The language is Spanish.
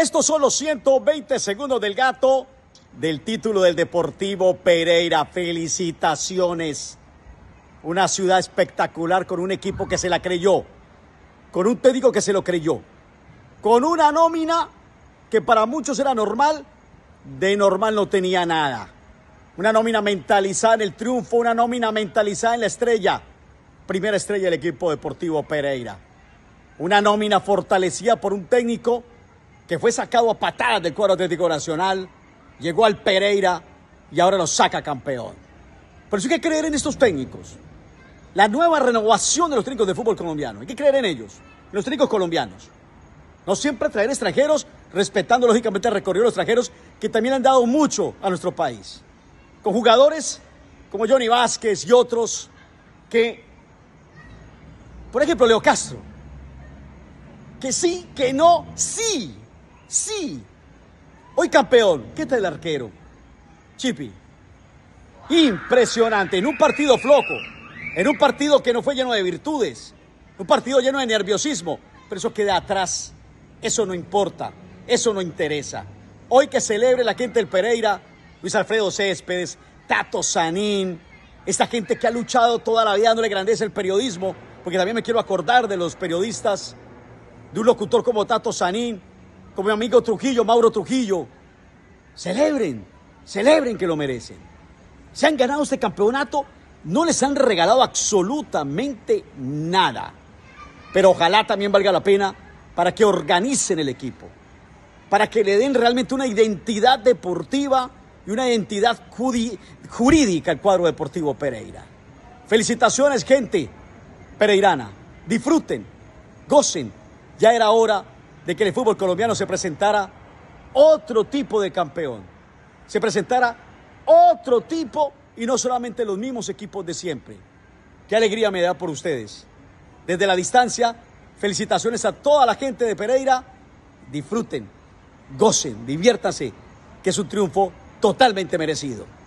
Estos son los 120 segundos del gato del título del Deportivo Pereira. Felicitaciones. Una ciudad espectacular con un equipo que se la creyó, con un técnico que se lo creyó, con una nómina que para muchos era normal, de normal no tenía nada. Una nómina mentalizada en el triunfo, una nómina mentalizada en la estrella, primera estrella del equipo deportivo Pereira. Una nómina fortalecida por un técnico que fue sacado a patadas del cuadro Atlético Nacional, llegó al Pereira y ahora lo saca campeón. Pero eso hay que creer en estos técnicos. La nueva renovación de los técnicos de fútbol colombiano. Hay que creer en ellos, en los técnicos colombianos. No siempre traer extranjeros, respetando lógicamente el recorrido de los extranjeros que también han dado mucho a nuestro país. Con jugadores como Johnny Vázquez y otros que, por ejemplo, Leo Castro, que sí, que no, sí, Sí. Hoy campeón. ¿Qué tal el arquero? Chipi. Impresionante. En un partido flojo. En un partido que no fue lleno de virtudes. Un partido lleno de nerviosismo. Pero eso queda atrás. Eso no importa. Eso no interesa. Hoy que celebre la gente del Pereira. Luis Alfredo Céspedes. Tato Sanín. Esta gente que ha luchado toda la vida dándole grandeza el periodismo. Porque también me quiero acordar de los periodistas. De un locutor como Tato Sanín con mi amigo Trujillo, Mauro Trujillo. Celebren, celebren que lo merecen. Se han ganado este campeonato, no les han regalado absolutamente nada. Pero ojalá también valga la pena para que organicen el equipo, para que le den realmente una identidad deportiva y una identidad jurídica al cuadro deportivo Pereira. Felicitaciones, gente pereirana. Disfruten, gocen. Ya era hora de que el fútbol colombiano se presentara otro tipo de campeón, se presentara otro tipo y no solamente los mismos equipos de siempre. Qué alegría me da por ustedes. Desde la distancia, felicitaciones a toda la gente de Pereira. Disfruten, gocen, diviértanse, que es un triunfo totalmente merecido.